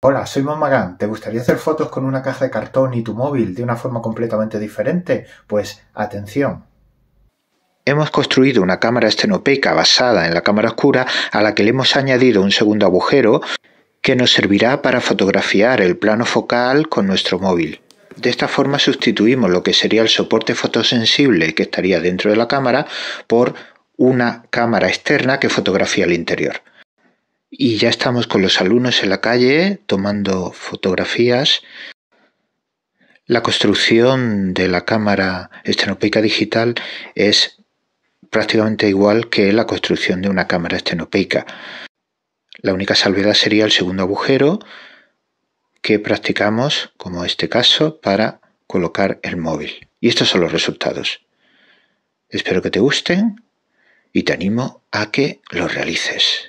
Hola, soy Momagán. ¿Te gustaría hacer fotos con una caja de cartón y tu móvil de una forma completamente diferente? Pues atención. Hemos construido una cámara estenopeica basada en la cámara oscura a la que le hemos añadido un segundo agujero que nos servirá para fotografiar el plano focal con nuestro móvil. De esta forma sustituimos lo que sería el soporte fotosensible que estaría dentro de la cámara por una cámara externa que fotografía el interior y ya estamos con los alumnos en la calle tomando fotografías. La construcción de la cámara estenopeica digital es prácticamente igual que la construcción de una cámara estenopeica. La única salvedad sería el segundo agujero que practicamos, como este caso, para colocar el móvil. Y estos son los resultados. Espero que te gusten y te animo a que los realices.